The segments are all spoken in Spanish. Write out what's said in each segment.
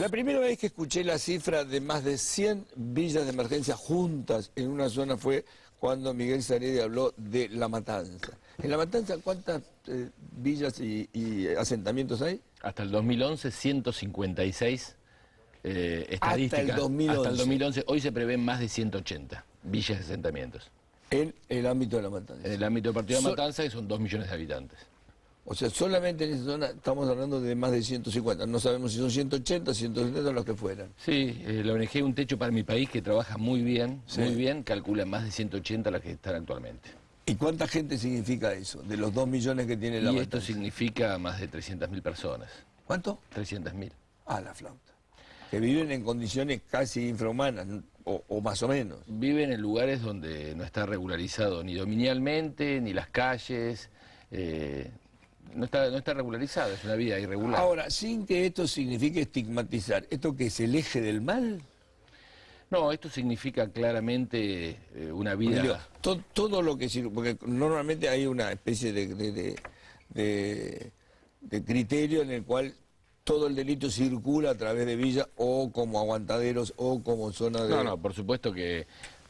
La primera vez que escuché la cifra de más de 100 villas de emergencia juntas en una zona fue cuando Miguel Saredi habló de La Matanza. ¿En La Matanza cuántas eh, villas y, asentamientos hay? Hasta el 2011, 156 estadísticas. Hasta el, 2011. Hasta el 2011. Hoy se prevén más de 180 villas y asentamientos. En el ámbito de La Matanza. En el ámbito del partido de La Matanza, que son 2 millones de habitantes. O sea, solamente en esa zona estamos hablando de más de 150. No sabemos si son 180, 170, los que fueran. Sí, eh, la ONG Un Techo para mi País, que trabaja muy bien, muy bien, calcula más de 180 las que están actualmente. ¿Y cuánta gente significa eso? De los 2 millones que tiene la Y esto significa más de 300.000 personas. ¿Cuánto? 300.000. Ah, la flauta. Que viven en condiciones casi infrahumanas, o, más o menos. Viven en lugares donde no está regularizado ni dominialmente, ni las calles. Eh, no está, no regularizada, es una vida irregular. Ahora, sin que esto signifique estigmatizar, ¿esto que es el eje del mal? No, esto significa claramente eh, una vida... todo lo que... Porque normalmente hay una especie de, de, de, de, criterio en el cual todo el delito circula a través de villas o como aguantaderos o como zona de... No, no, por supuesto que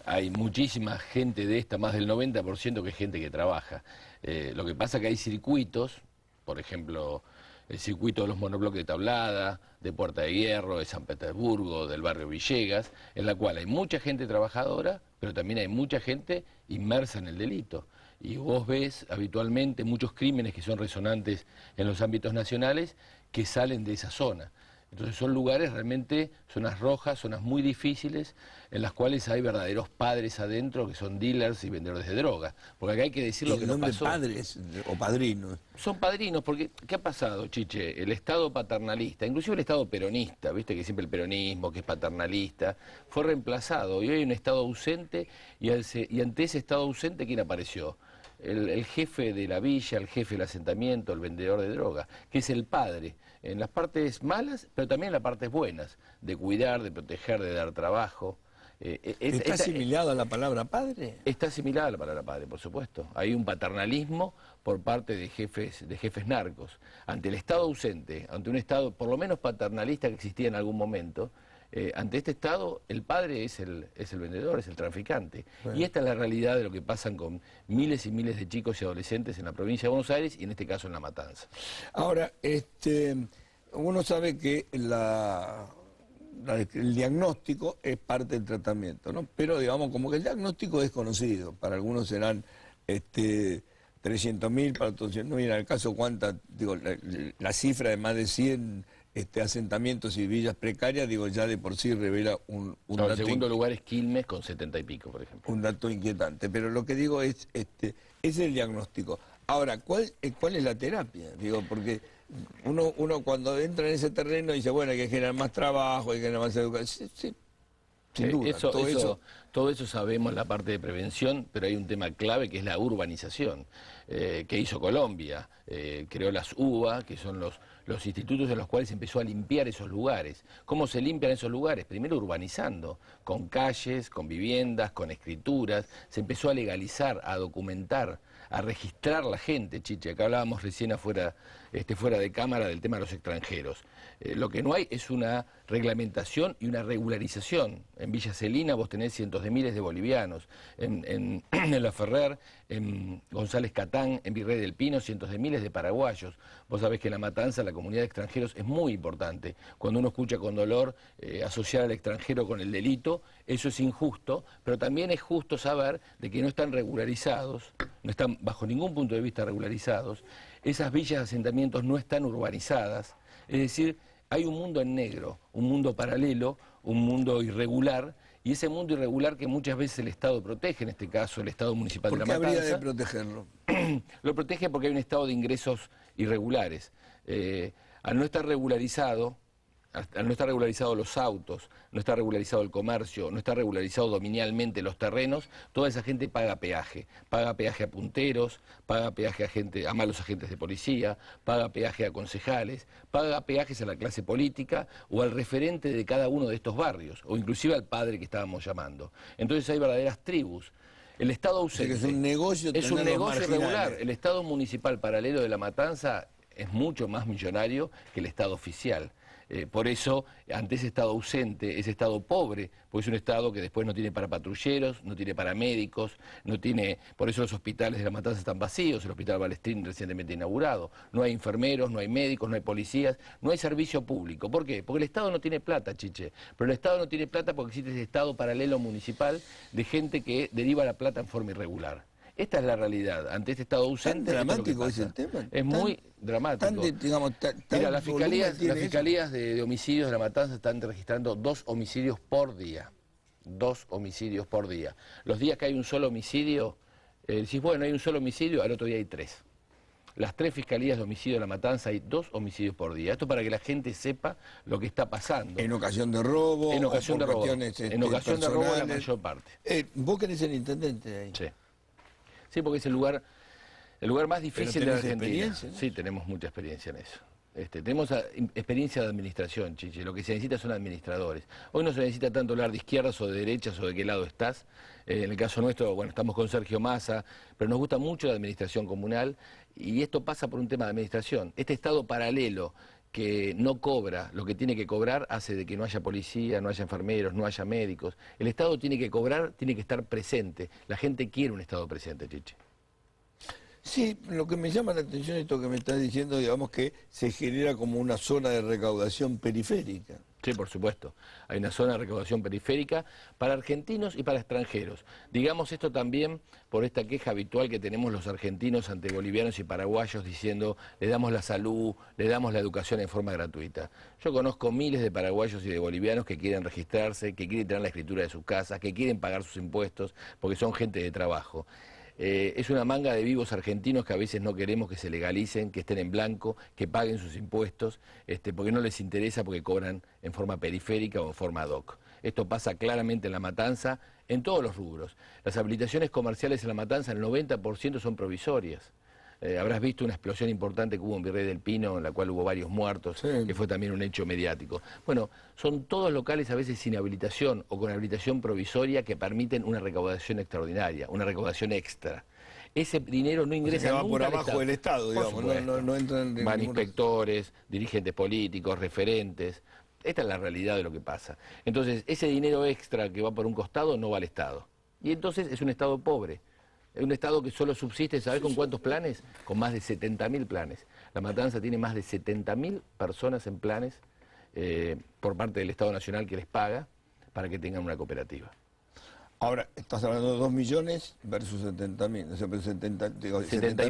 hay muchísima gente de esta, más del 90% que es gente que trabaja. Eh, lo que pasa es que hay circuitos, por ejemplo, el circuito de los monobloques de Tablada, de Puerta de Hierro, de San Petersburgo, del barrio Villegas, en la cual hay mucha gente trabajadora, pero también hay mucha gente inmersa en el delito. Y vos ves habitualmente muchos crímenes que son resonantes en los ámbitos nacionales que salen de esa zona. Entonces son lugares realmente, zonas rojas, zonas muy difíciles, en las cuales hay verdaderos padres adentro que son dealers y vendedores de drogas. Porque acá hay que decir lo que no pasó. padres o padrinos? Son padrinos, porque ¿qué ha pasado, Chiche? El Estado paternalista, inclusive el Estado peronista, viste que siempre el peronismo, que es paternalista, fue reemplazado. Y hoy hay un Estado ausente y, ante ese Estado ausente, ¿quién apareció? El, el, jefe de la villa, el jefe del asentamiento, el vendedor de droga, que es el padre en las partes malas, pero también en las partes buenas, de cuidar, de proteger, de dar trabajo. Eh, eh, ¿Está asimilado a la palabra padre? Está asimilada a la palabra padre, por supuesto. Hay un paternalismo por parte de jefes, de jefes narcos. Ante el Estado ausente, ante un Estado por lo menos paternalista que existía en algún momento, eh, ante este Estado el padre es el, el vendedor, es el traficante. Y esta es la realidad de lo que pasan con miles y miles de chicos y adolescentes en la provincia de Buenos Aires y en este caso en La Matanza. Ahora, este, uno sabe que el diagnóstico es parte del tratamiento, ¿no? Pero digamos, como que el diagnóstico es conocido, para algunos serán... Este, mil, para 100 no mira el caso cuánta, digo, la, cifra de más de 100 este, asentamientos y villas precarias, digo, ya de por sí revela un, dato... En segundo lugar es Quilmes con 70 y pico, por ejemplo. Un dato inquietante, pero lo que digo es, este, es el diagnóstico. Ahora, ¿cuál, eh, ¿cuál es la terapia? Digo, porque uno, uno cuando entra en ese terreno dice, bueno, hay que generar más trabajo, hay que generar más educación. Sí, sin eh, duda, todo eso, todo eso sabemos la parte de prevención, pero hay un tema clave que es la urbanización, eh, que hizo Colombia, eh, creó las UBA, que son los, los institutos en los cuales se empezó a limpiar esos lugares. ¿Cómo se limpian esos lugares? Primero urbanizando, con calles, con viviendas, con escrituras, se empezó a legalizar, a documentar, a registrar la gente, Chiche, acá hablábamos recién afuera, este, fuera de cámara del tema de los extranjeros. Eh, lo que no hay es una reglamentación y una regularización. En Villa Celina vos tenés cientos de miles de bolivianos, en, en La Ferrer, en González Catán, en Virrey del Pino, cientos de miles de paraguayos. Vos sabés que La Matanza la comunidad de extranjeros es muy importante. Cuando uno escucha con dolor eh, asociar al extranjero con el delito, eso es injusto, pero también es justo saber de que no están regularizados, no están bajo ningún punto de vista regularizados, esas villas de asentamientos no están urbanizadas, es decir, hay un mundo en negro, un mundo paralelo, un mundo irregular, y ese mundo irregular que muchas veces el Estado protege, en este caso el Estado municipal de la Matanza, habría de protegerlo? lo protege porque hay un estado de ingresos irregulares. Eh, al no estar regularizado, al no estar regularizado los autos, no está regularizado el comercio, no está regularizado dominialmente los terrenos, toda esa gente paga peaje. Paga peaje a punteros, paga peaje a, gente, a malos agentes de policía, paga peaje a concejales, paga peajes a la clase política o al referente de cada uno de estos barrios, o inclusive al padre que estábamos llamando. Entonces hay verdaderas tribus. El Estado ausente. es negocio, es un negocio regular. El Estado municipal paralelo de la matanza es mucho más millonario que el Estado oficial. Eh, por eso, ante ese Estado ausente, ese Estado pobre, porque es un Estado que después no tiene para patrulleros, no tiene para médicos, no tiene, por eso los hospitales de la matanza están vacíos, el hospital Balestrín recientemente inaugurado, no hay enfermeros, no hay médicos, no hay policías, no hay servicio público. ¿Por qué? Porque el Estado no tiene plata, chiche, pero el Estado no tiene plata porque existe ese Estado paralelo municipal de gente que deriva la plata en forma irregular. Esta es la realidad. Ante este Estado ausente. Tan dramático es, tema. Es muy dramático. digamos, Mira, las fiscalías, las fiscalías de, homicidios de la matanza están registrando dos homicidios por día. Dos homicidios por día. Los días que hay un solo homicidio, eh, decís, bueno, hay un solo homicidio, al otro día hay tres las tres fiscalías de homicidio de la matanza hay dos homicidios por día. Esto para que la gente sepa lo que está pasando. En ocasión de robo, en ocasión de robo. en este, ocasión de robo en la mayor parte. Eh, vos querés ser intendente ahí. Sí. Sí, porque es el lugar, el lugar más difícil de la Argentina. Sí, tenemos mucha experiencia en eso. Este, tenemos ah, experiencia de administración, chiche. Lo que se necesita son administradores. Hoy no se necesita tanto hablar de izquierdas o de derechas o de qué lado estás. Eh, en el caso nuestro, bueno, estamos con Sergio Massa, pero nos gusta mucho la administración comunal y esto pasa por un tema de administración. Este estado paralelo que no cobra lo que tiene que cobrar hace de que no haya policía, no haya enfermeros, no haya médicos. El Estado tiene que cobrar, tiene que estar presente. La gente quiere un Estado presente, Chiche. Sí, lo que me llama la atención es esto que me estás diciendo, digamos que se genera como una zona de recaudación periférica. Sí, por supuesto. Hay una zona de recaudación periférica para argentinos y para extranjeros. Digamos esto también por esta queja habitual que tenemos los argentinos ante bolivianos y paraguayos diciendo le damos la salud, le damos la educación en forma gratuita. Yo conozco miles de paraguayos y de bolivianos que quieren registrarse, que quieren tener la escritura de sus casas, que quieren pagar sus impuestos porque son gente de trabajo. Eh, es una manga de vivos argentinos que a veces no queremos que se legalicen, que estén en blanco, que paguen sus impuestos, este, porque no les interesa porque cobran en forma periférica o en forma ad hoc. Esto pasa claramente en la matanza, en todos los rubros. Las habilitaciones comerciales en la matanza, el 90% son provisorias. Eh, habrás visto una explosión importante que hubo en Virrey del Pino, en la cual hubo varios muertos, que fue también un hecho mediático. Bueno, son todos locales a veces sin habilitación o con habilitación provisoria que permiten una recaudación extraordinaria, una recaudación extra ese dinero no ingresa o sea, va por abajo del Estado, digamos. No, entran Van inspectores, dirigentes políticos, referentes. Esta es la realidad de lo que pasa. Entonces, ese dinero extra que va por un costado no va al Estado. Y entonces es un Estado pobre un Estado que solo subsiste, ¿sabes con cuántos planes? Con más de 70.000 planes. La Matanza tiene más de 70.000 personas en planes eh, por parte del Estado Nacional que les paga para que tengan una cooperativa. Ahora, estás hablando de 2 millones versus 70.000. 70, y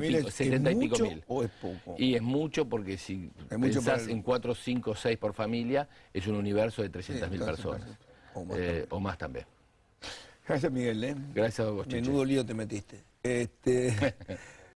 pico, es, y mucho mil. ¿O es poco? Y es mucho porque si es en 4, 5, 6 por familia, es un universo de 300.000 mil personas. o más eh, también. Gracias, Miguel. ¿eh? Gracias a vos, Menudo lío te metiste. Este,